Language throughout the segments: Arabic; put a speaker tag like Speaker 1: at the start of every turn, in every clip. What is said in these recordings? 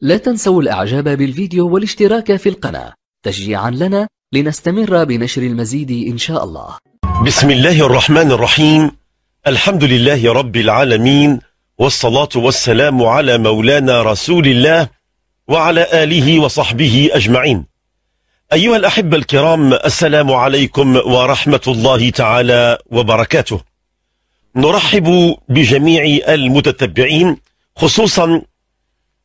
Speaker 1: لا تنسوا الإعجاب بالفيديو والاشتراك في القناة تشجيعا لنا لنستمر بنشر المزيد إن شاء الله بسم الله الرحمن الرحيم الحمد لله رب العالمين والصلاة والسلام على مولانا رسول الله وعلى آله وصحبه أجمعين أيها الأحبة الكرام السلام عليكم ورحمة الله تعالى وبركاته نرحب بجميع المتتبعين خصوصا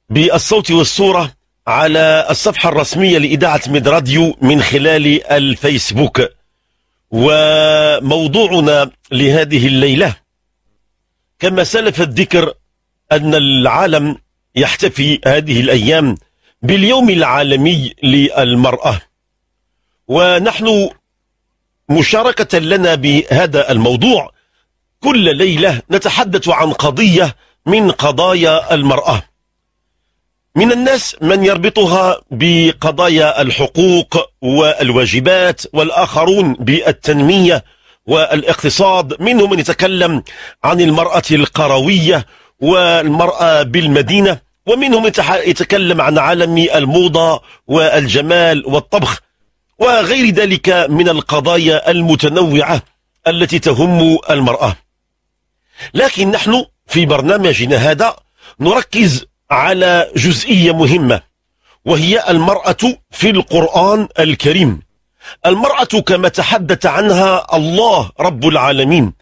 Speaker 1: بالصوت والصورة على الصفحة الرسمية لإذاعة ميد راديو من خلال الفيسبوك وموضوعنا لهذه الليلة كما سلف الذكر أن العالم يحتفي هذه الأيام باليوم العالمي للمرأة ونحن مشاركة لنا بهذا الموضوع كل ليلة نتحدث عن قضية من قضايا المرأة من الناس من يربطها بقضايا الحقوق والواجبات والآخرون بالتنمية والاقتصاد منهم من يتكلم عن المرأة القروية والمرأة بالمدينة ومنهم يتكلم عن عالم الموضة والجمال والطبخ وغير ذلك من القضايا المتنوعة التي تهم المرأة لكن نحن في برنامجنا هذا نركز على جزئية مهمة وهي المرأة في القرآن الكريم المرأة كما تحدث عنها الله رب العالمين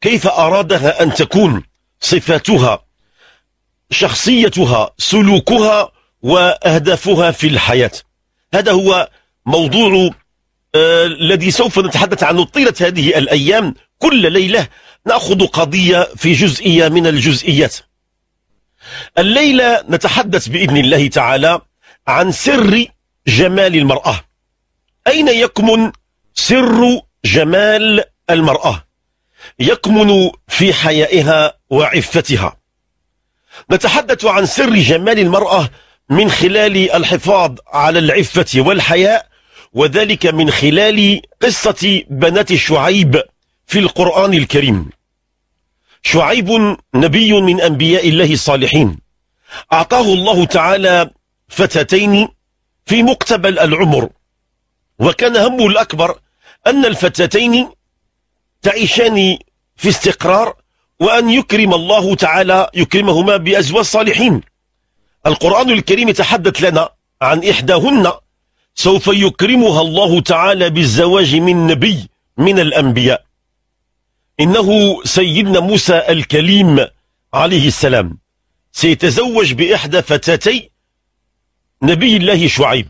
Speaker 1: كيف أرادها أن تكون صفاتها شخصيتها سلوكها وأهدافها في الحياة هذا هو موضوع آه الذي سوف نتحدث عنه طيلة هذه الأيام كل ليلة نأخذ قضية في جزئية من الجزئيات الليلة نتحدث بإذن الله تعالى عن سر جمال المرأة أين يكمن سر جمال المرأة يكمن في حيائها وعفتها نتحدث عن سر جمال المرأة من خلال الحفاظ على العفة والحياء وذلك من خلال قصة بنات شعيب في القرآن الكريم شعيب نبي من أنبياء الله الصالحين أعطاه الله تعالى فتاتين في مقتبل العمر وكان همه الأكبر أن الفتاتين تعيشان في استقرار وأن يكرم الله تعالى يكرمهما بأزواج صالحين القرآن الكريم يتحدث لنا عن إحداهن سوف يكرمها الله تعالى بالزواج من نبي من الأنبياء إنه سيدنا موسى الكليم عليه السلام سيتزوج بإحدى فتاتي نبي الله شعيب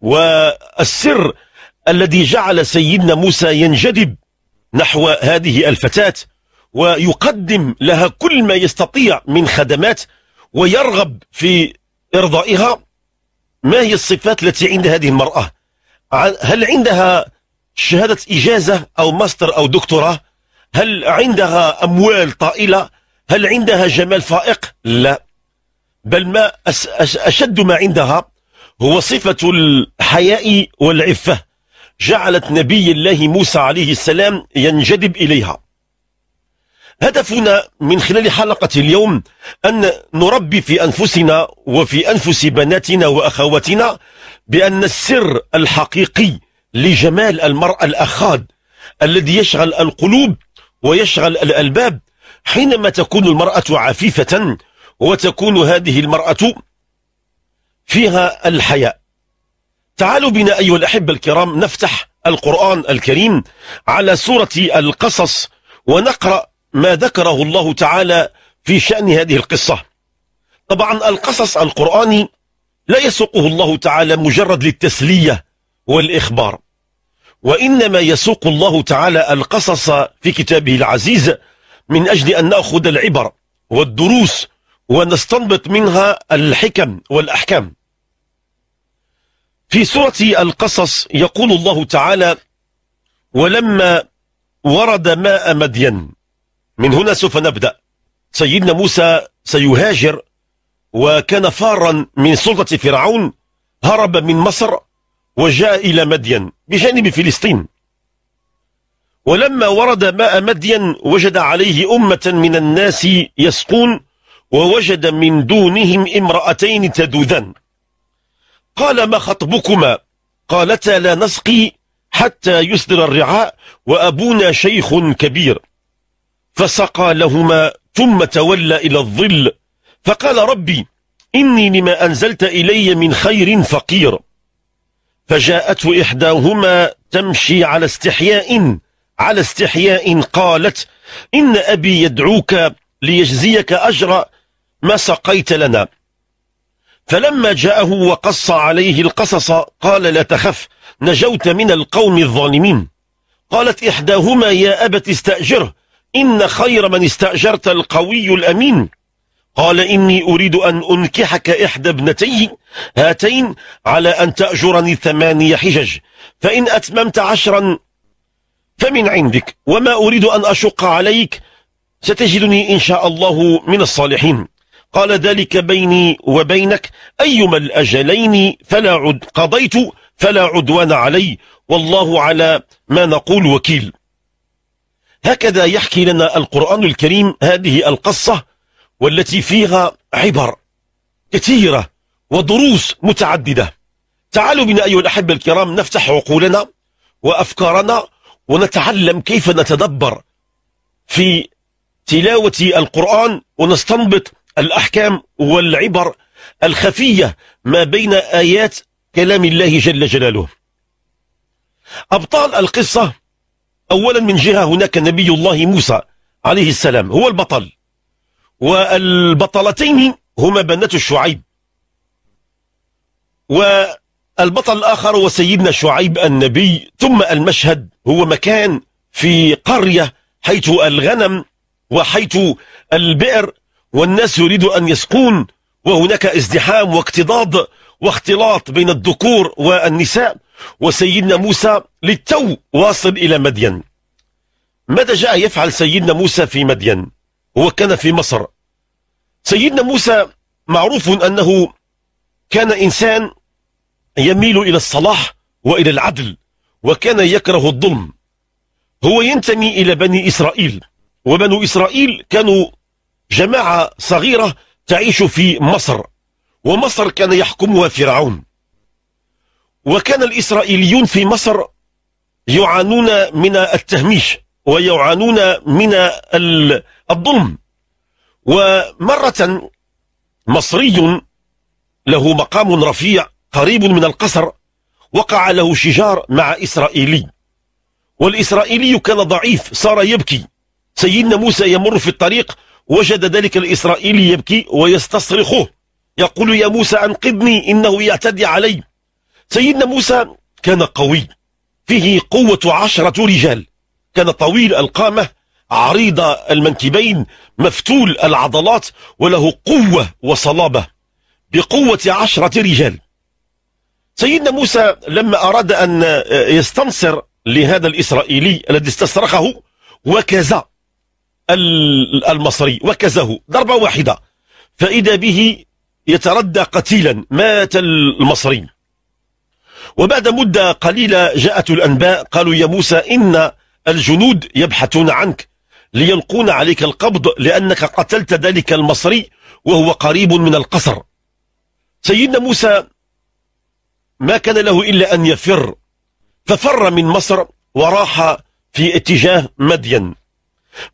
Speaker 1: والسر الذي جعل سيدنا موسى ينجذب نحو هذه الفتاة ويقدم لها كل ما يستطيع من خدمات ويرغب في إرضائها ما هي الصفات التي عند هذه المرأة هل عندها شهادة إجازة أو ماستر أو دكتوراه هل عندها أموال طائلة هل عندها جمال فائق لا بل ما أشد ما عندها هو صفة الحياء والعفة جعلت نبي الله موسى عليه السلام ينجذب إليها هدفنا من خلال حلقة اليوم أن نربي في أنفسنا وفي أنفس بناتنا وأخواتنا بأن السر الحقيقي لجمال المرأة الأخاد الذي يشغل القلوب ويشغل الألباب حينما تكون المرأة عفيفة وتكون هذه المرأة فيها الحياء تعالوا بنا أيها الأحبة الكرام نفتح القرآن الكريم على سورة القصص ونقرأ ما ذكره الله تعالى في شأن هذه القصة طبعا القصص القرآني لا يسوقه الله تعالى مجرد للتسلية والإخبار وإنما يسوق الله تعالى القصص في كتابه العزيز من أجل أن نأخذ العبر والدروس ونستنبط منها الحكم والأحكام في سورة القصص يقول الله تعالى ولما ورد ماء مدين من هنا سوف نبدأ سيدنا موسى سيهاجر وكان فارا من سلطة فرعون هرب من مصر وجاء إلى مدين بجانب فلسطين ولما ورد ماء مدين وجد عليه أمة من الناس يسقون ووجد من دونهم امرأتين تدوذان قال ما خطبكما قالتا لا نسقي حتى يصدر الرعاء وأبونا شيخ كبير فسقى لهما ثم تولى إلى الظل فقال ربي إني لما أنزلت إلي من خير فقير فجاءته إحداهما تمشي على استحياء على استحياء قالت إن أبي يدعوك ليجزيك أجر ما سقيت لنا فلما جاءه وقص عليه القصص قال لا تخف نجوت من القوم الظالمين قالت إحداهما يا أبت استأجره إن خير من استأجرت القوي الأمين قال إني أريد أن أنكحك إحدى ابنتي هاتين على أن تأجرني ثماني حجج فإن أتممت عشرا فمن عندك وما أريد أن أشق عليك ستجدني إن شاء الله من الصالحين قال ذلك بيني وبينك أيما الأجلين فلا عد قضيت فلا عدوان علي والله على ما نقول وكيل هكذا يحكي لنا القرآن الكريم هذه القصة والتي فيها عبر كثيرة ودروس متعددة تعالوا بنا أيها الأحبة الكرام نفتح عقولنا وأفكارنا ونتعلم كيف نتدبر في تلاوة القرآن ونستنبط الأحكام والعبر الخفية ما بين آيات كلام الله جل جلاله أبطال القصة أولا من جهة هناك نبي الله موسى عليه السلام هو البطل والبطلتين هما بنات الشعيب والبطل الآخر هو سيدنا شعيب النبي ثم المشهد هو مكان في قرية حيث الغنم وحيث البئر والناس يريد أن يسقون وهناك ازدحام واكتضاض واختلاط بين الذكور والنساء وسيدنا موسى للتو واصل إلى مدين ماذا جاء يفعل سيدنا موسى في مدين هو كان في مصر سيدنا موسى معروف أنه كان إنسان يميل إلى الصلاح وإلى العدل وكان يكره الظلم هو ينتمي إلى بني إسرائيل وبنو إسرائيل كانوا جماعة صغيرة تعيش في مصر ومصر كان يحكمها فرعون وكان الإسرائيليون في مصر يعانون من التهميش ويعانون من الظلم ومرة مصري له مقام رفيع قريب من القصر وقع له شجار مع إسرائيلي والإسرائيلي كان ضعيف صار يبكي سيدنا موسى يمر في الطريق وجد ذلك الإسرائيلي يبكي ويستصرخه يقول يا موسى أنقذني إنه يعتدي علي سيدنا موسى كان قوي فيه قوة عشرة رجال كان طويل القامة عريض المنكبين مفتول العضلات وله قوة وصلابة بقوة عشرة رجال سيدنا موسى لما أراد أن يستنصر لهذا الإسرائيلي الذي استصرخه وكز المصري وكزه ضربة واحدة فإذا به يتردى قتيلا مات المصري وبعد مدة قليلة جاءت الأنباء قالوا يا موسى إن الجنود يبحثون عنك ليلقون عليك القبض لأنك قتلت ذلك المصري وهو قريب من القصر سيدنا موسى ما كان له إلا أن يفر ففر من مصر وراح في اتجاه مدين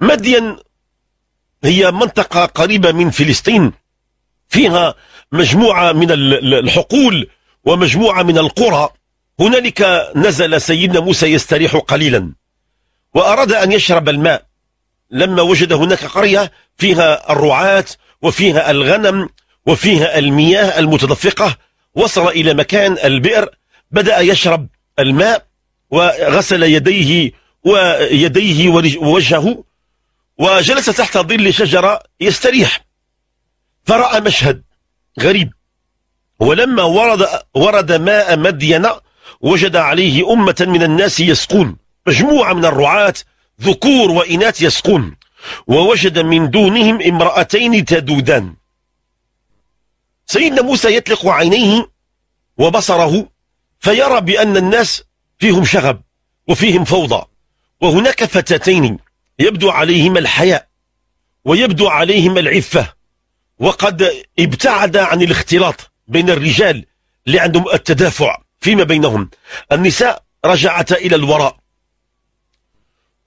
Speaker 1: مدين هي منطقة قريبة من فلسطين فيها مجموعة من الحقول ومجموعة من القرى هنالك نزل سيدنا موسى يستريح قليلا وأراد أن يشرب الماء لما وجد هناك قرية فيها الرعاة وفيها الغنم وفيها المياه المتدفقة وصل إلى مكان البئر بدأ يشرب الماء وغسل يديه ويديه ووجهه وجلس تحت ظل شجرة يستريح فرأى مشهد غريب ولما ورد ورد ماء مدين وجد عليه أمة من الناس يسقون مجموعة من الرعاة ذكور وإناث يسقون ووجد من دونهم امرأتين تدودان سيدنا موسى يطلق عينيه وبصره فيرى بأن الناس فيهم شغب وفيهم فوضى وهناك فتاتين يبدو عليهما الحياء ويبدو عليهما العفة وقد ابتعد عن الاختلاط بين الرجال اللي عندهم التدافع فيما بينهم النساء رجعتا إلى الوراء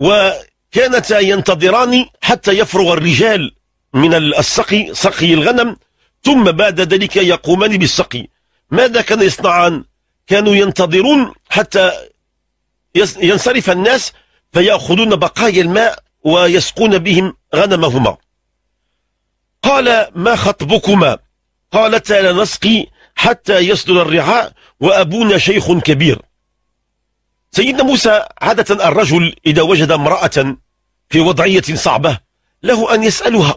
Speaker 1: وكانتا ينتظران حتى يفرغ الرجال من السقي سقي الغنم ثم بعد ذلك يقومان بالسقي ماذا كان يصنعان كانوا ينتظرون حتى ينصرف الناس فيأخذون بقايا الماء ويسقون بهم غنمهما قال ما خطبكما قالتا لا نسقي حتى يصدر الرعاء وأبونا شيخ كبير سيدنا موسى عادة الرجل إذا وجد امرأة في وضعية صعبة له أن يسألها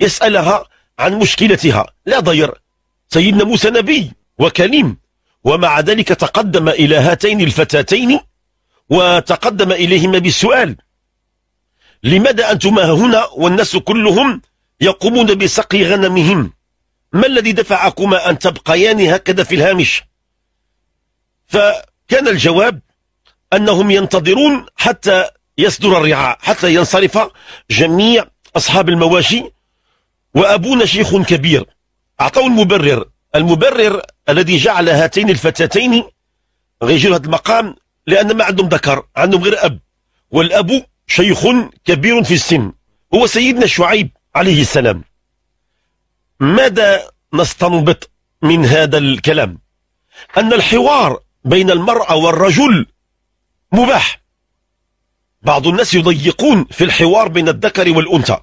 Speaker 1: يسألها عن مشكلتها لا ضير سيدنا موسى نبي وكليم ومع ذلك تقدم إلى هاتين الفتاتين وتقدم إليهما بالسؤال لماذا أنتما هنا والناس كلهم يقومون بسقي غنمهم ما الذي دفعكما أن تبقيان هكذا في الهامش فكان الجواب أنهم ينتظرون حتى يصدر الرعاء حتى ينصرف جميع أصحاب المواشي وأبونا شيخ كبير أعطوا المبرر المبرر الذي جعل هاتين الفتاتين غير هذا المقام لأن ما عندهم ذكر عندهم غير أب والأب شيخ كبير في السن هو سيدنا شعيب عليه السلام ماذا نستنبط من هذا الكلام أن الحوار بين المرأة والرجل مباح بعض الناس يضيقون في الحوار بين الذكر والأنثى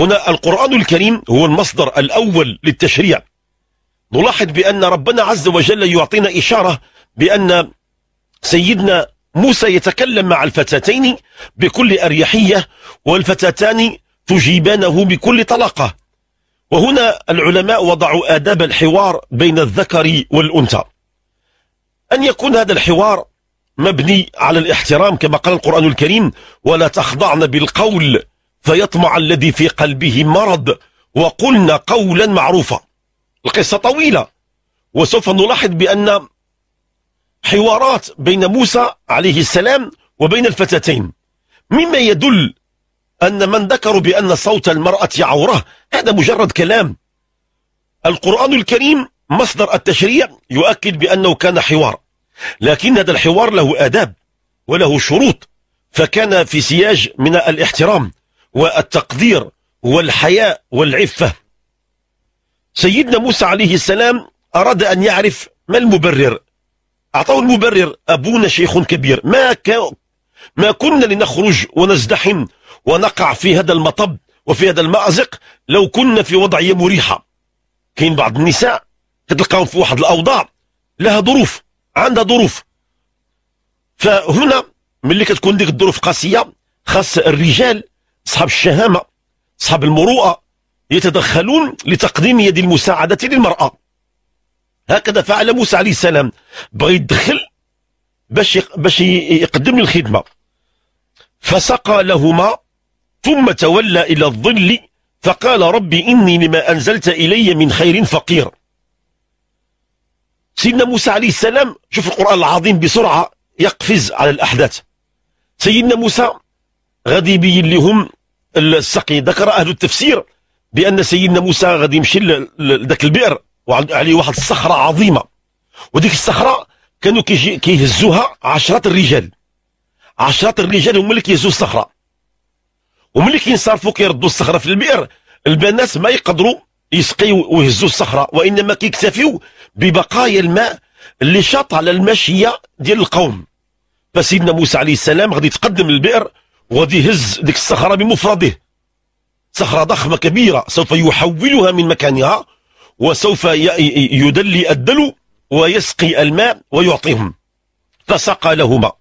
Speaker 1: هنا القرآن الكريم هو المصدر الأول للتشريع نلاحظ بأن ربنا عز وجل يعطينا إشارة بأن سيدنا موسى يتكلم مع الفتاتين بكل أريحية والفتاتان تجيبانه بكل طلاقة وهنا العلماء وضعوا آداب الحوار بين الذكر والأنثى أن يكون هذا الحوار مبني على الاحترام كما قال القرآن الكريم ولا تخضعن بالقول فيطمع الذي في قلبه مرض وقلنا قولا معروفا القصة طويلة وسوف نلاحظ بأن حوارات بين موسى عليه السلام وبين الفتاتين مما يدل أن من ذكروا بأن صوت المرأة عورة هذا مجرد كلام القرآن الكريم مصدر التشريع يؤكد بأنه كان حوار لكن هذا الحوار له أداب وله شروط فكان في سياج من الاحترام والتقدير والحياء والعفة سيدنا موسى عليه السلام أراد أن يعرف ما المبرر أعطاه المبرر أبونا شيخ كبير ما, ك... ما كنا لنخرج ونزدحم ونقع في هذا المطب وفي هذا المأزق لو كنا في وضعية مريحة كاين بعض النساء تلقاهم في واحد الأوضاع لها ظروف عندها ظروف فهنا ملي كتكون ديك الظروف قاسيه خاص الرجال اصحاب الشهامه اصحاب المروءه يتدخلون لتقديم يد المساعده للمراه هكذا فعل موسى عليه السلام بغى يدخل باش باش يقدم الخدمه فسقى لهما ثم تولى الى الظل فقال ربي اني لما انزلت الي من خير فقير سيدنا موسى عليه السلام شوف القرآن العظيم بسرعة يقفز على الأحداث سيدنا موسى غادي يبين لهم السقي ذكر أهل التفسير بأن سيدنا موسى غادي يمشي لذاك البئر وعليه واحد الصخرة عظيمة وديك الصخرة كانوا كيهزوها عشرة الرجال عشرة الرجال هما اللي كيهزوا الصخرة وملي كينصرفوا كيردوا الصخرة في البئر البنات ما يقدروا يسقيوا ويهزوا الصخرة وإنما كيكتفيوا ببقايا الماء اللي شاط على الماشيه ديال القوم فسيدنا موسى عليه السلام غادي يتقدم للبئر وغادي يهز ديك الصخره بمفرده صخره ضخمه كبيره سوف يحولها من مكانها وسوف يدلي الدلو ويسقي الماء ويعطيهم فسقى لهما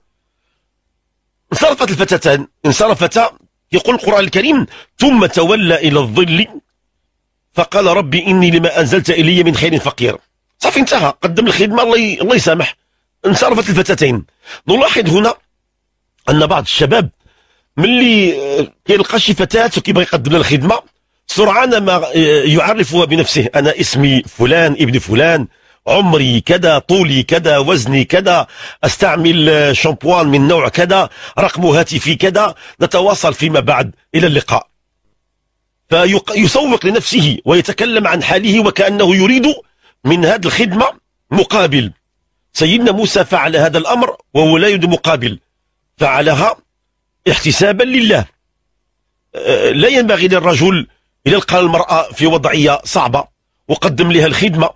Speaker 1: انصرفت الفتاتان انصرفتا يقول القرآن الكريم ثم تولى إلى الظل فقال ربي إني لما أنزلت إلي من خير فقير صافي انتهى قدم الخدمه الله الله يسامح انصرفت الفتاتين نلاحظ هنا ان بعض الشباب ملي آه، كيلقى شي فتاه وكيبغي يقدم لها الخدمه سرعان ما آه، يعرفها بنفسه انا اسمي فلان ابن فلان عمري كذا طولي كذا وزني كذا استعمل آه، شامبوان من نوع كذا رقم هاتفي كذا نتواصل فيما بعد الى اللقاء فيسوق لنفسه ويتكلم عن حاله وكانه يريد من هذه الخدمة مقابل سيدنا موسى فعل هذا الأمر وهو لا يريد مقابل فعلها احتسابا لله أه، لا ينبغي للرجل إذا لقى المرأة في وضعية صعبة وقدم لها الخدمة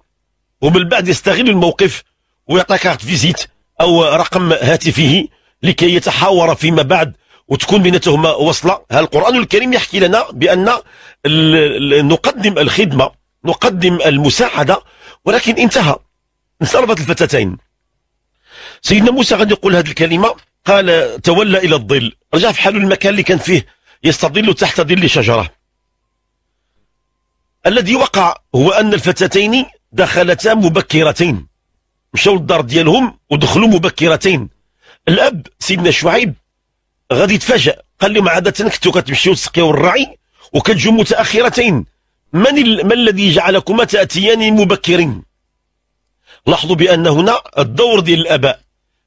Speaker 1: ومن بعد يستغل الموقف ويعطيك كارت فيزيت أو رقم هاتفه لكي يتحاور فيما بعد وتكون بينتهما وصلة القرآن الكريم يحكي لنا بأن نقدم الخدمة نقدم المساعدة ولكن انتهى انصرفت الفتاتين سيدنا موسى غادي يقول هذه الكلمة قال تولى إلى الظل رجع في حال المكان اللي كان فيه يستظل تحت ظل شجرة الذي وقع هو أن الفتاتين دخلتا مبكرتين مشاو للدار ديالهم ودخلوا مبكرتين الأب سيدنا شعيب غادي يتفاجأ قال لهم عادة كنتو كتمشيو تسقيو الرعي وكتجوا متأخرتين من ما الذي جعلكما تأتيان مبكرين لاحظوا بأن هنا الدور ديال الآباء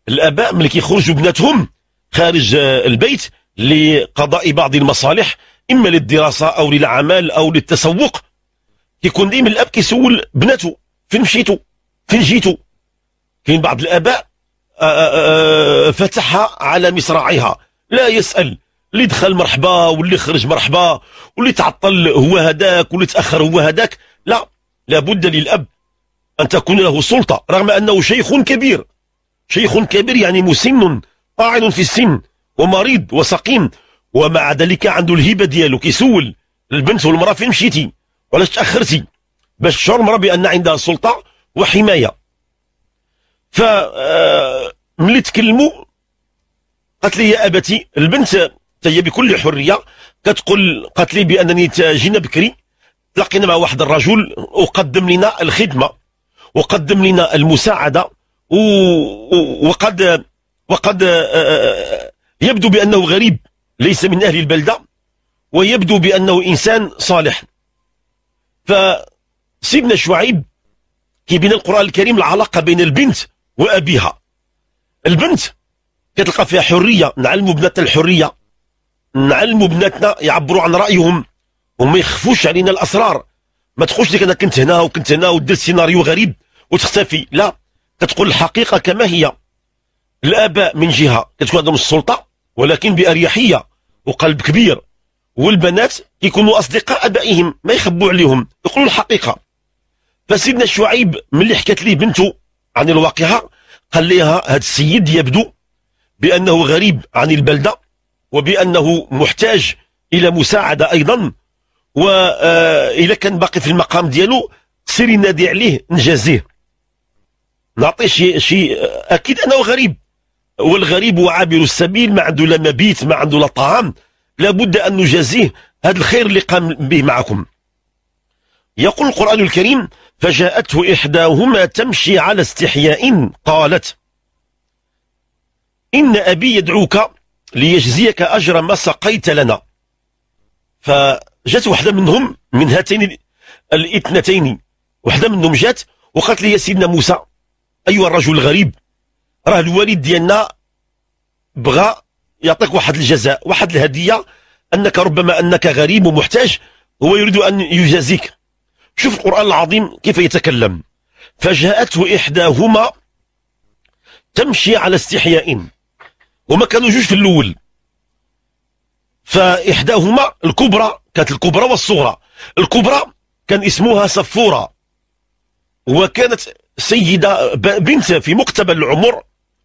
Speaker 1: الآباء ملي كيخرجوا بناتهم خارج آه، البيت لقضاء بعض المصالح إما للدراسة أو للعمل أو للتسوق كيكون ديما الأب كيسول بناته فين مشيتو فين جيتو كاين بعض الآباء آه، آه، فتحها على مصراعيها لا يسأل اللي دخل مرحبا واللي خرج مرحبا واللي تعطل هو هذاك واللي تاخر هو هذاك لا لابد للاب ان تكون له سلطه رغم انه شيخ كبير شيخ كبير يعني مسن طاعن في السن ومريض وسقيم ومع ذلك عنده الهبه ديالو كيسول البنت والمراه فين مشيتي وعلاش تاخرتي باش تشعر المراه بان عندها سلطه وحمايه ف آه، ملي تكلموا قالت لي يا ابتي البنت هي بكل حريه كتقول قالت لي بانني جينا بكري لقينا مع واحد الرجل وقدم لنا الخدمه وقدم لنا المساعده و... وقد وقد آه، آه، آه، يبدو بانه غريب ليس من اهل البلده ويبدو بانه انسان صالح فسيدنا شعيب كيبين القران الكريم العلاقه بين البنت وابيها البنت كتلقى فيها حريه نعلم بناتنا الحريه نعلموا بناتنا يعبروا عن رايهم وما يخفوش علينا الاسرار ما تقولش لك انا كنت هنا وكنت هنا ودير سيناريو غريب وتختفي لا كتقول الحقيقه كما هي الاباء من جهه كتكون عندهم السلطه ولكن باريحيه وقلب كبير والبنات يكونوا اصدقاء ابائهم ما يخبوا عليهم يقولوا الحقيقه فسيدنا شعيب ملي حكت ليه بنته عن الواقعه قال لها هذا السيد يبدو بانه غريب عن البلده وبأنه محتاج إلى مساعدة أيضا وإذا آه، كان باقي في المقام ديالو سيري نادي عليه نجازيه نعطيه شي, شي آه، أكيد أنه غريب والغريب هو عابر السبيل ما عنده لا مبيت ما عنده لا طعام لابد أن نجازيه هذا الخير اللي قام به معكم يقول القرآن الكريم فجاءته إحداهما تمشي على استحياء قالت إن أبي يدعوك ليجزيك أجر ما سقيت لنا فجات واحدة منهم من هاتين الاثنتين وحده منهم جات وقالت لي يا سيدنا موسى أيها الرجل الغريب راه الوالد ديالنا بغى يعطيك واحد الجزاء واحد الهدية أنك ربما أنك غريب ومحتاج هو يريد أن يجازيك شوف القرآن العظيم كيف يتكلم فجاءته إحداهما تمشي على استحياء وما كانوا جوج في الاول فاحداهما الكبرى كانت الكبرى والصغرى الكبرى كان اسمها صفوره وكانت سيده بنت في مقتبل العمر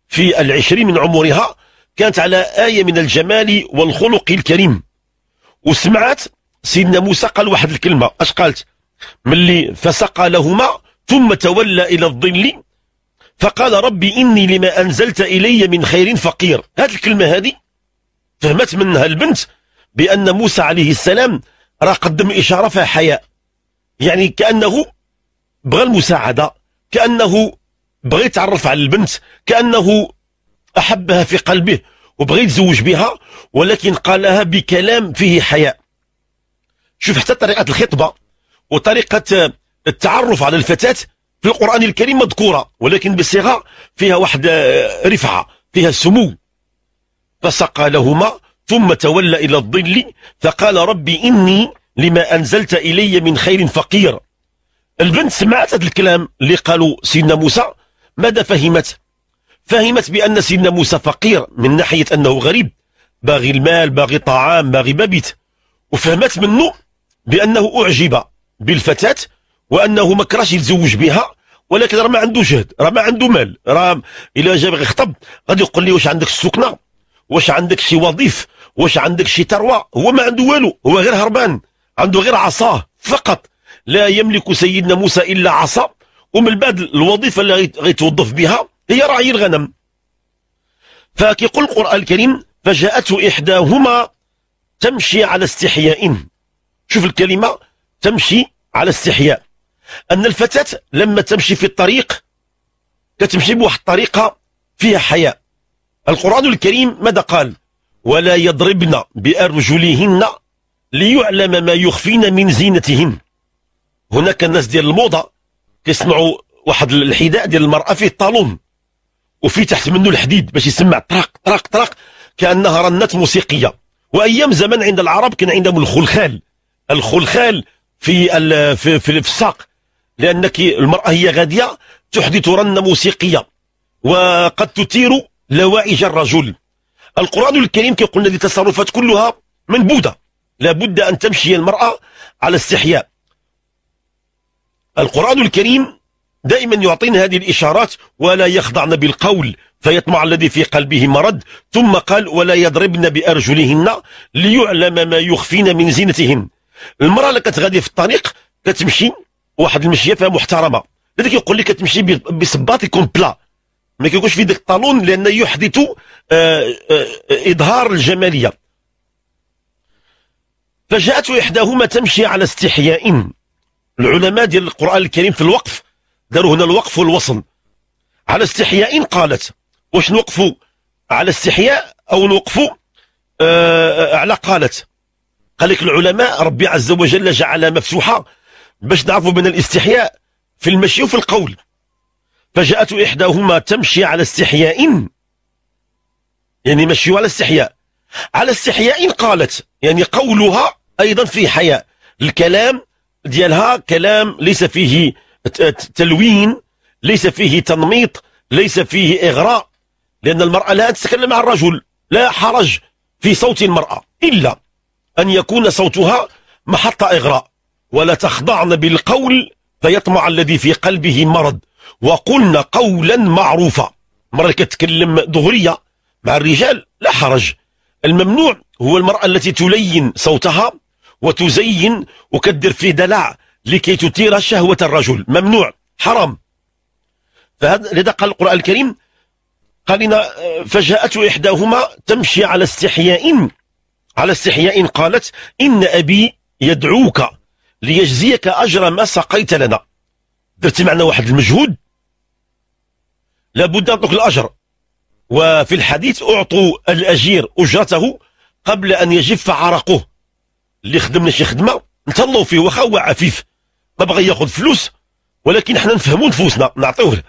Speaker 1: في العشرين من عمرها كانت على آية من الجمال والخلق الكريم وسمعت سيدنا موسى قال واحد الكلمة اش قالت ملي فسقى لهما ثم تولى إلى الظل فقال ربي إني لما أنزلت إلي من خير فقير هذه الكلمة هذه فهمت منها البنت بأن موسى عليه السلام راه قدم إشارة فيها حياء يعني كأنه بغى المساعدة كأنه بغى يتعرف على البنت كأنه أحبها في قلبه وبغى يتزوج بها ولكن قالها بكلام فيه حياء شوف حتى طريقة الخطبة وطريقة التعرف على الفتاة في القرآن الكريم مذكورة ولكن بصيغة فيها واحد آه، رفعة فيها سمو فسقى لهما ثم تولى إلى الظل فقال ربي إني لما أنزلت إلي من خير فقير البنت سمعت هذا الكلام اللي قالوا سيدنا موسى ماذا فهمت فهمت بأن سيدنا موسى فقير من ناحية أنه غريب باغي المال باغي طعام باغي مبيت وفهمت منه بأنه أعجب بالفتاة وانه ما كراش يتزوج بها ولكن راه ما عنده جهد راه ما عنده مال راه الا جا باغي يخطب غادي يقول لي واش عندك السكنه واش عندك شي وظيف واش عندك شي ثروه هو ما عنده والو هو غير هربان عنده غير عصاه فقط لا يملك سيدنا موسى الا عصا ومن بعد الوظيفه اللي غيتوظف بها هي راعي الغنم فكيقول القران الكريم فجاءته احداهما تمشي على استحياء شوف الكلمه تمشي على استحياء أن الفتاة لما تمشي في الطريق كتمشي بواحد الطريقة فيها حياء القرآن الكريم ماذا قال ولا يضربن بأرجلهن ليعلم ما يخفين من زينتهن هناك الناس ديال الموضة كيصنعوا واحد الحذاء ديال المرأة فيه طالون وفي تحت منه الحديد باش يسمع طرق طرق طرق كأنها رنات موسيقية وأيام زمان عند العرب كان عندهم الخلخال الخلخال في في في الساق لأنك المرأة هي غادية تحدث رنة موسيقية وقد تثير لوائج الرجل القرآن الكريم كيقول هذه التصرفات كلها منبودة لابد أن تمشي المرأة على استحياء القرآن الكريم دائما يعطينا هذه الإشارات ولا يخضعن بالقول فيطمع الذي في قلبه مرض ثم قال ولا يضربن بأرجلهن ليعلم ما يخفين من زينتهن المرأة اللي كتغادي في الطريق كتمشي واحد المشيه فيها محترمه هذا كيقول لك كتمشي بصباط يكون بلا ما كيكونش في ديك الطالون لان يحدث آه، آه، اظهار الجماليه فجاءت احداهما تمشي على استحياء العلماء ديال القران الكريم في الوقف داروا هنا الوقف والوصل على استحياء قالت واش نوقفوا على استحياء او نوقفوا آه،, آه على قالت قال لك العلماء ربي عز وجل جعلها مفتوحه باش نعرفوا بين الاستحياء في المشي وفي القول فجاءت إحداهما تمشي على استحياء يعني مشي على استحياء على استحياء قالت يعني قولها أيضا في حياء الكلام ديالها كلام ليس فيه تلوين ليس فيه تنميط ليس فيه إغراء لأن المرأة لا تتكلم مع الرجل لا حرج في صوت المرأة إلا أن يكون صوتها محط إغراء ولا تخضعن بالقول فيطمع الذي في قلبه مرض وقلن قولا معروفا مرة كتكلم دغرية مع الرجال لا حرج الممنوع هو المرأة التي تلين صوتها وتزين وكدر فيه دلع لكي تثير شهوة الرجل ممنوع حرام فهذا لذا قال القرآن الكريم قال آه، لنا فجاءته إحداهما تمشي على استحياء على استحياء قالت إن أبي يدعوك ليجزيك أجر ما سقيت لنا درت معنا واحد المجهود لابد أن نطلق الأجر وفي الحديث أعطوا الأجير أجرته قبل أن يجف عرقه اللي خدمنا شي خدمة نتهلاو فيه واخا هو عفيف ما بغى ياخذ فلوس ولكن حنا نفهموا نفوسنا نعطيوه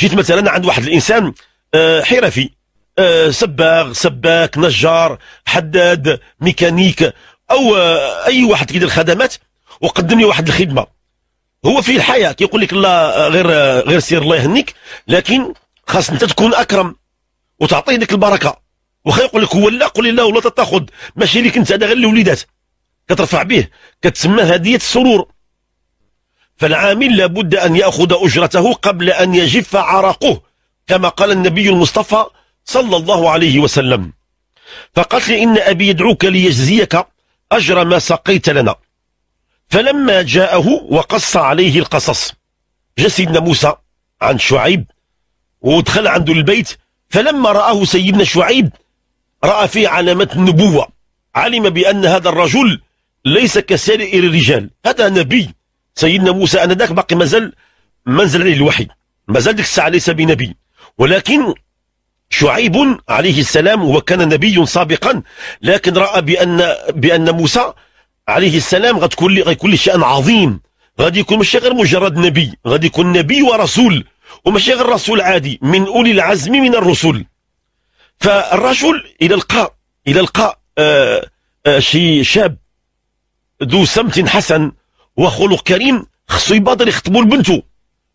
Speaker 1: جيت مثلا عند واحد الانسان آه، حرفي آه، سباغ سباك نجار حداد ميكانيك او آه، اي واحد كيدير خدمات وقدم لي واحد الخدمه هو فيه الحياه كيقول لك لا غير غير سير الله يهنيك لكن خاص انت تكون اكرم وتعطيه ديك البركه واخا يقول لك هو لا قول لا والله تاخذ ماشي ليك انت هذا غير الوليدات كترفع به كتسمى هديه السرور فالعامل لابد ان ياخذ اجرته قبل ان يجف عرقه كما قال النبي المصطفى صلى الله عليه وسلم فقالت لي ان ابي يدعوك ليجزيك اجر ما سقيت لنا فلما جاءه وقص عليه القصص جاء سيدنا موسى عن شعيب ودخل عنده البيت فلما رآه سيدنا شعيب رأى فيه علامة النبوة علم بأن هذا الرجل ليس كسائر الرجال هذا نبي سيدنا موسى أنا ذاك باقي مازال ما نزل عليه الوحي مازال ديك الساعة ليس بنبي ولكن شعيب عليه السلام وكان نبي سابقا لكن رأى بأن, بأن موسى عليه السلام غتكون لي غيكون لي شأن عظيم غادي يكون ماشي غير مجرد نبي غادي يكون نبي ورسول وماشي غير رسول عادي من أولي العزم من الرسل فالرجل إلى لقى إلى لقى آه، آه، شي شاب ذو سمت حسن وخلق كريم خصو يبادر يخطبوا لبنته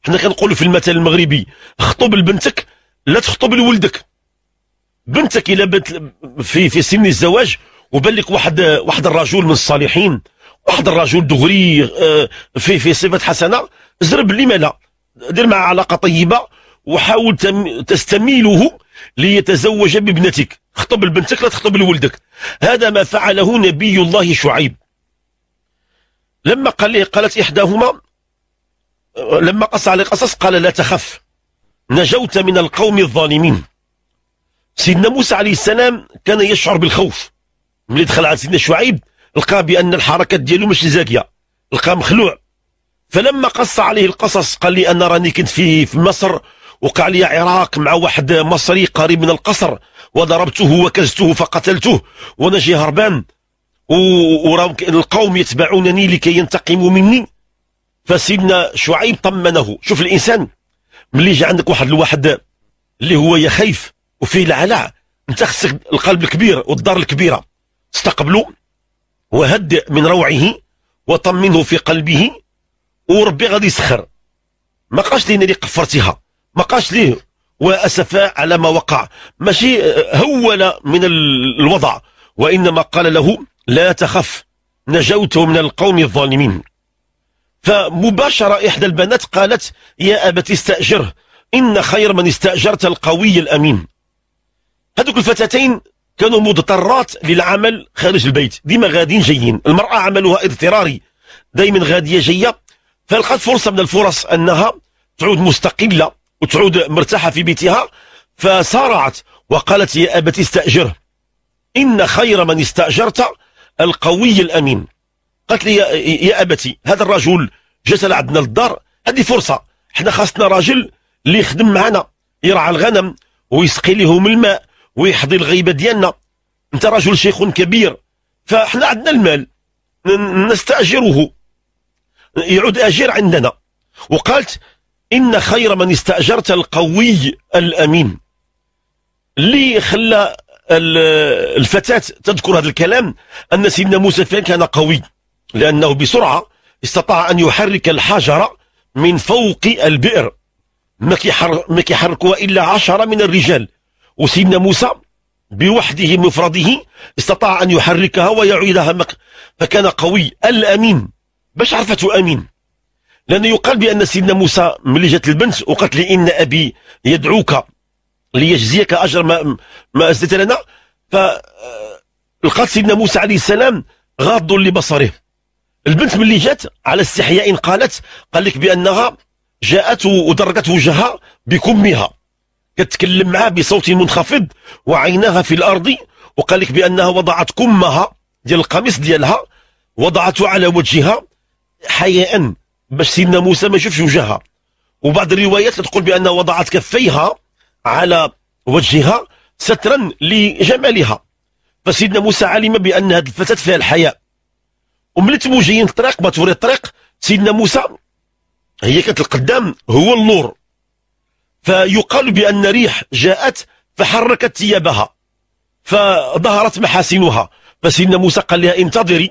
Speaker 1: حنا كنقولوا في المثل المغربي خطب لبنتك لا تخطب لولدك بنتك الى بنت في في سن الزواج وبلك واحد واحد الرجل من الصالحين واحد الرجل دغري آه، في في صفه حسنه زرب لما لا دير معه علاقه طيبه وحاول تستميله ليتزوج بابنتك خطب لبنتك لا تخطب لولدك هذا ما فعله نبي الله شعيب لما قال له قالت إحداهما لما قص عليه قصص قال لا تخف نجوت من القوم الظالمين سيدنا موسى عليه السلام كان يشعر بالخوف ملي دخل على سيدنا شعيب لقى بان الحركات ديالو ماشي زاكيه لقى مخلوع فلما قص عليه القصص قال لي انا راني كنت في في مصر وقع لي عراق مع واحد مصري قريب من القصر وضربته وكزته فقتلته وانا جي هربان القوم يتبعونني لكي ينتقموا مني فسيدنا شعيب طمنه شوف الانسان ملي يجي عندك واحد الواحد اللي هو يخيف وفيه العلع انت خصك القلب الكبير والدار الكبيره استقبله وهد من روعه وطمنه في قلبه وربي غادي يسخر ما قاش لي اللي قفرتها ما قاش لي واسف على ما وقع ماشي آه، هول من الوضع وانما قال له لا تخف نجوت من القوم الظالمين فمباشرة إحدى البنات قالت يا أبت استأجره إن خير من استأجرت القوي الأمين هذوك الفتاتين كانوا مضطرات للعمل خارج البيت ديما غاديين جايين المرأة عملها اضطراري دائما غادية جاية فلقات فرصة من الفرص أنها تعود مستقلة وتعود مرتاحة في بيتها فسارعت وقالت يا أبت استأجره إن خير من استأجرت القوي الأمين قالت لي يا أبتي هذا الرجل جسل عندنا للدار هذه فرصة احنا خاصنا راجل اللي يخدم معنا يرعى الغنم ويسقي لهم الماء ويحضي الغيبه ديالنا انت رجل شيخ كبير فاحنا عندنا المال نستاجره يعود اجير عندنا وقالت ان خير من استاجرت القوي الامين اللي خلى الفتاه تذكر هذا الكلام ان سيدنا موسى فين كان قوي لانه بسرعه استطاع ان يحرك الحجر من فوق البئر ما كيحركوها الا عشره من الرجال وسيدنا موسى بوحده مفرده استطاع أن يحركها ويعيدها مك فكان قوي الأمين باش عرفته أمين لأنه يقال بأن سيدنا موسى ملي جات البنت وقالت لي إن أبي يدعوك ليجزيك أجر ما, ما أسدت لنا ف سيدنا موسى عليه السلام غاض لبصره البنت ملي جات على استحياء قالت قال لك بأنها جاءت ودركت وجهها بكمها كتكلم معاه بصوت منخفض وعيناها في الارض وقال لك بانها وضعت كمها ديال القميص ديالها وضعته على وجهها حياء باش سيدنا موسى ما يشوفش وجهها وبعض الروايات تقول بانها وضعت كفيها على وجهها سترا لجمالها فسيدنا موسى علم بان هذه الفتاه فيها الحياء وملي تبو جايين الطريق ما توري الطريق سيدنا موسى هي كانت القدام هو النور فيقال بأن ريح جاءت فحركت ثيابها فظهرت محاسنها فسيدنا موسى قال لها انتظري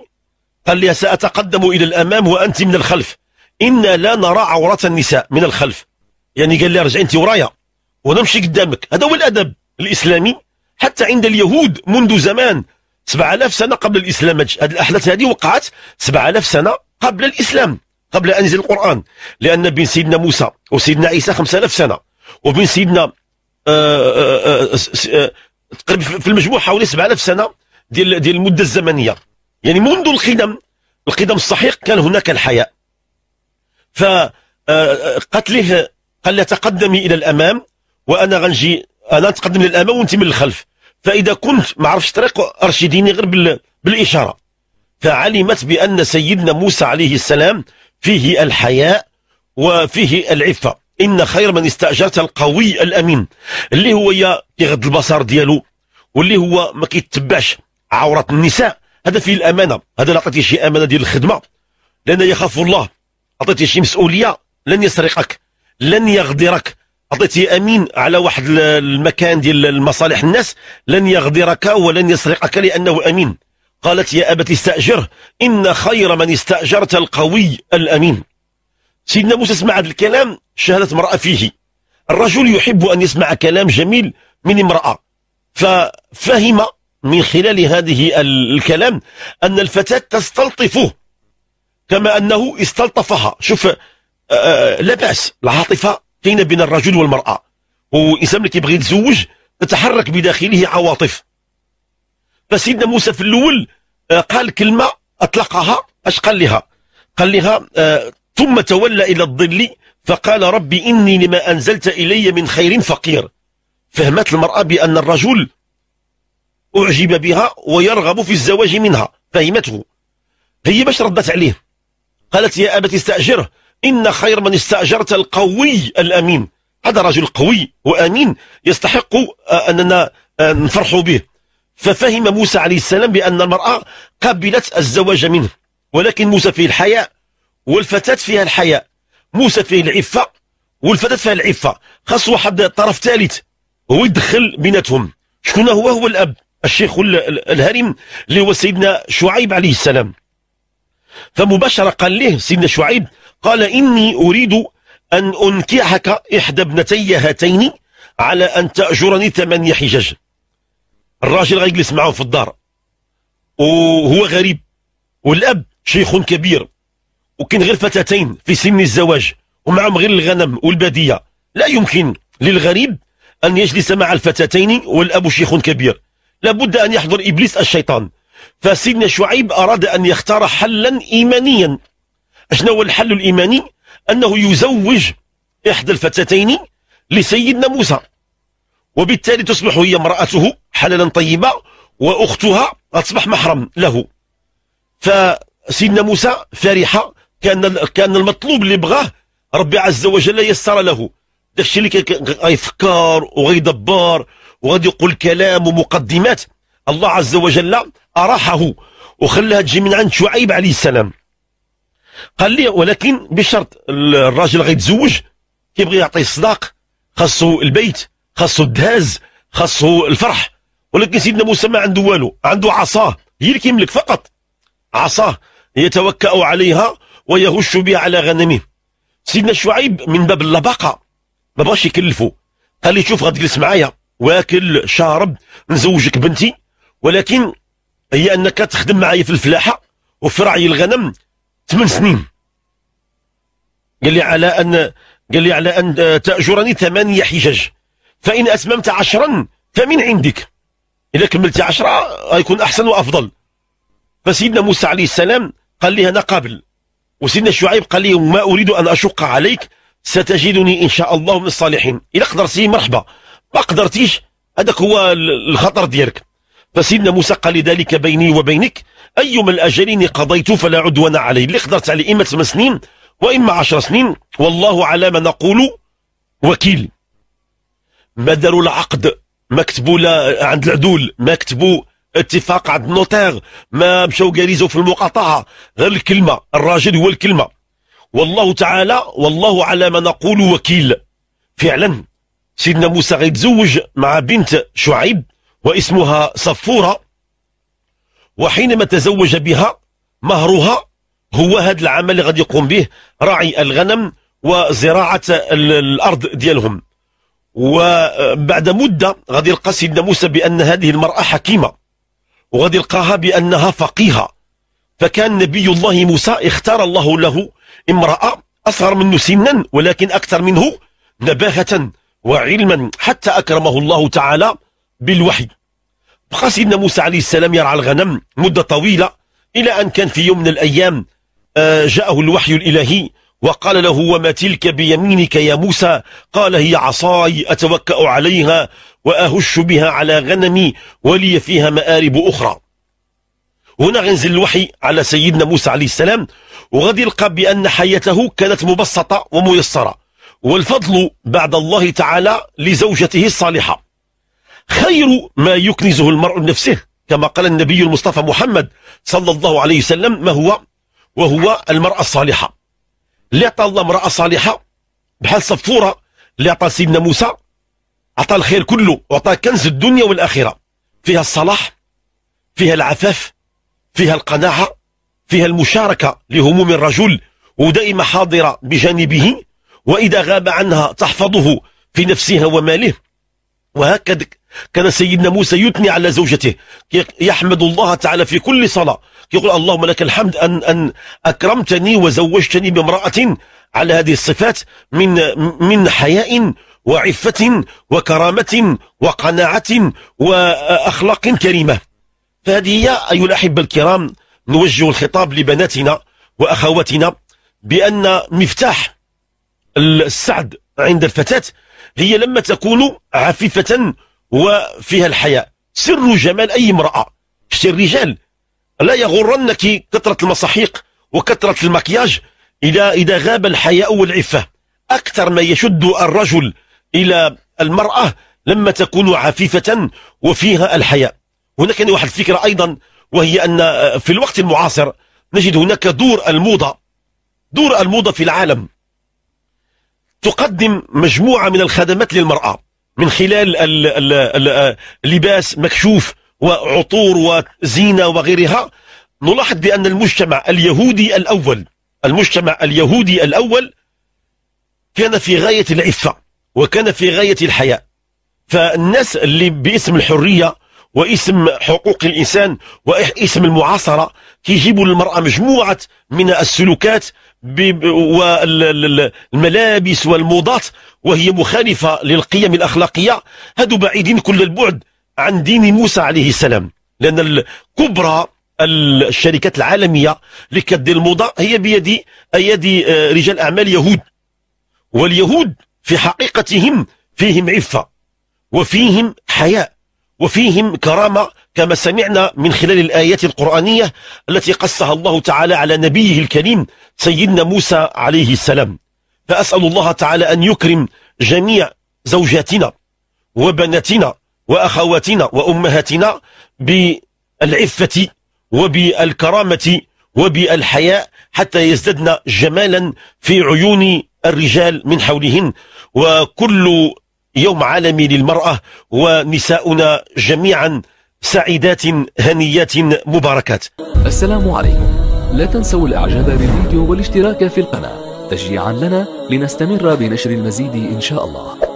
Speaker 1: قال لها سأتقدم إلى الأمام وأنت من الخلف إنا لا نرى عورة النساء من الخلف يعني قال لها رجعي انت ورايا ونمشي قدامك هذا هو الأدب الإسلامي حتى عند اليهود منذ زمان 7000 سنة قبل الإسلام هذه الأحداث هذه وقعت 7000 سنة قبل الإسلام قبل أن ينزل القرآن لأن بين سيدنا موسى وسيدنا عيسى 5000 سنة وبين سيدنا آه، آه، آه، تقريبا في المجموع حوالي 7000 سنه ديال ديال المده الزمنيه يعني منذ القدم القدم الصحيح كان هناك الحياء قتله قال له تقدمي الى الامام وانا غنجي انا نتقدم للامام وانت من الخلف فاذا كنت ما عرفتش طريق ارشديني غير بالاشاره فعلمت بان سيدنا موسى عليه السلام فيه الحياء وفيه العفه ان خير من استاجرت القوي الامين اللي هو يا يغض البصر ديالو واللي هو ما كيتبعش عورات النساء هذا فيه الامانه هذا اللي شي امانه ديال الخدمه لان يخاف الله عطيتي شي مسؤوليه لن يسرقك لن يغدرك عطيتي امين على واحد المكان ديال المصالح الناس لن يغدرك ولن يسرقك لانه امين قالت يا ابت استاجره ان خير من استاجرت القوي الامين سيدنا موسى سمع هذا الكلام شهدت امرأة فيه الرجل يحب أن يسمع كلام جميل من امرأة ففهم من خلال هذه الكلام أن الفتاة تستلطفه كما أنه استلطفها شوف آه، آه، لا بأس العاطفة كاينه بين الرجل والمرأة والإنسان اللي كيبغي يتزوج تتحرك بداخله عواطف فسيدنا موسى في الأول آه، قال كلمة أطلقها أش قال لها قال لها ثم تولى إلى الظل فقال ربي إني لما أنزلت إلي من خير فقير فهمت المرأة بأن الرجل أعجب بها ويرغب في الزواج منها فهمته هي باش ردت عليه قالت يا أبت استأجره إن خير من استأجرت القوي الأمين هذا رجل قوي وأمين يستحق آه، أننا آه، نفرح به ففهم موسى عليه السلام بأن المرأة قبلت الزواج منه ولكن موسى فيه الحياء والفتاة فيها الحياء موسى فيه العفة والفتاة فيها العفة خاص واحد طرف ثالث هو يدخل بيناتهم شكون هو هو الأب الشيخ الهرم اللي هو سيدنا شعيب عليه السلام فمباشرة قال له سيدنا شعيب قال إني أريد أن أنكحك إحدى ابنتي هاتين على أن تأجرني ثمانية حجج الراجل غيجلس معه في الدار وهو غريب والأب شيخ كبير وكاين غير فتاتين في سن الزواج ومعهم غير الغنم والباديه لا يمكن للغريب أن يجلس مع الفتاتين والأب شيخ كبير لابد أن يحضر إبليس الشيطان فسيدنا شعيب أراد أن يختار حلا إيمانيا شنو هو الحل الإيماني أنه يزوج إحدى الفتاتين لسيدنا موسى وبالتالي تصبح هي امرأته حللا طيبة وأختها اصبح محرم له فسيدنا موسى فرحه كان كان المطلوب اللي بغاه ربي عز وجل يسر له داكشي اللي غيفكر وغيدبر وغادي يقول كلام ومقدمات الله عز وجل أراحه وخلاها تجي من عند شعيب عليه السلام قال لي ولكن بشرط الراجل غيتزوج كيبغي يعطيه الصداق خاصو البيت خاصو الدهاز خاصو الفرح ولكن سيدنا موسى ما عنده والو عنده عصاه هي اللي كيملك فقط عصاه يتوكأ عليها ويهش بها على غنمه سيدنا شعيب من باب اللباقه ما بغاش يكلفه قال لي شوف غتجلس معايا واكل شارب نزوجك بنتي ولكن هي انك تخدم معايا في الفلاحه وفي رعي الغنم ثمان سنين قال لي على ان قال لي على ان تاجرني ثمانيه حجج فان اتممت عشرا فمن عندك اذا كملت عشرة غيكون احسن وافضل فسيدنا موسى عليه السلام قال لي انا قابل وسيدنا شعيب قال لي ما أريد أن أشق عليك ستجدني إن شاء الله من الصالحين الى قدرتي مرحبا ما قدرتيش هذاك هو الخطر ديالك فسيدنا موسى قال ذلك بيني وبينك أيما الأجلين قضيت فلا عدوان علي اللي قدرت عليه إما ثمان سنين وإما عشر سنين والله على ما نقول وكيل ما داروا العقد ما كتبوا لا عند العدول ما كتبوا اتفاق عند النوتير ما مشاو جاليزو في المقاطعه غير الكلمه الراجل هو الكلمه والله تعالى والله على ما نقول وكيل فعلا سيدنا موسى غيتزوج مع بنت شعيب واسمها صفوره وحينما تزوج بها مهرها هو هذا العمل اللي غادي يقوم به راعي الغنم وزراعه الارض ديالهم وبعد مده غادي يلقى سيدنا موسى بان هذه المراه حكيمه وغادي يلقاها بأنها فقيهة فكان نبي الله موسى اختار الله له امرأة أصغر منه سنا ولكن أكثر منه نباهة وعلما حتى أكرمه الله تعالى بالوحي بقى سيدنا موسى عليه السلام يرعى الغنم مدة طويلة إلى أن كان في يوم من الأيام آه، جاءه الوحي الإلهي وقال له وما تلك بيمينك يا موسى قال هي عصاي أتوكأ عليها وأهش بها على غنمي ولي فيها مآرب أخرى هنا غنزل الوحي على سيدنا موسى عليه السلام وغادي يلقى بأن حياته كانت مبسطة وميسرة والفضل بعد الله تعالى لزوجته الصالحة خير ما يكنزه المرء لنفسه كما قال النبي المصطفى محمد صلى الله عليه وسلم ما هو وهو المرأة الصالحة اللي عطى الله امرأة صالحة بحال صفورة اللي عطى سيدنا موسى عطى الخير كله وعطى كنز الدنيا والآخرة فيها الصلاح فيها العفاف فيها القناعة فيها المشاركة لهموم الرجل ودائما حاضرة بجانبه وإذا غاب عنها تحفظه في نفسها وماله وهكذا كان سيدنا موسى يثني على زوجته يحمد الله تعالى في كل صلاة يقول اللهم لك الحمد أن, أن أكرمتني وزوجتني بامرأة على هذه الصفات من, من حياء وعفة وكرامة وقناعة وأخلاق كريمة فهذه هي أيها الأحبة الكرام نوجه الخطاب لبناتنا وأخواتنا بأن مفتاح السعد عند الفتاة هي لما تكون عفيفة وفيها الحياء سر جمال أي امرأة شتي الرجال لا يغرنك كثرة المصاحيق وكثرة المكياج إذا إذا غاب الحياء والعفة أكثر ما يشد الرجل إلى المرأة لما تكون عفيفة وفيها الحياء هناك واحد الفكرة أيضا وهي أن في الوقت المعاصر نجد هناك دور الموضة دور الموضة في العالم تقدم مجموعة من الخدمات للمرأة من خلال اللباس مكشوف وعطور وزينة وغيرها نلاحظ بأن المجتمع اليهودي الأول المجتمع اليهودي الأول كان في غاية العفة وكان في غاية الحياء فالناس اللي باسم الحرية واسم حقوق الإنسان واسم المعاصرة كيجيب للمرأة مجموعة من السلوكات والملابس والموضات وهي مخالفة للقيم الأخلاقية هادو بعيدين كل البعد عن دين موسى عليه السلام لأن الكبرى الشركات العالمية اللي كدير الموضة هي بيد ايادي آه، رجال أعمال يهود واليهود في حقيقتهم فيهم عفة وفيهم حياء وفيهم كرامة كما سمعنا من خلال الآيات القرآنية التي قصها الله تعالى على نبيه الكريم سيدنا موسى عليه السلام فأسأل الله تعالى أن يكرم جميع زوجاتنا وبناتنا وأخواتنا وأمهاتنا بالعفة وبالكرامة وبالحياء حتى يزددن جمالا في عيون الرجال من حولهن وكل يوم عالمي للمرأة ونساؤنا جميعا سعيدات هنيات مباركات السلام عليكم لا تنسوا الإعجاب بالفيديو والاشتراك في القناة تشجيعا لنا لنستمر بنشر المزيد إن شاء الله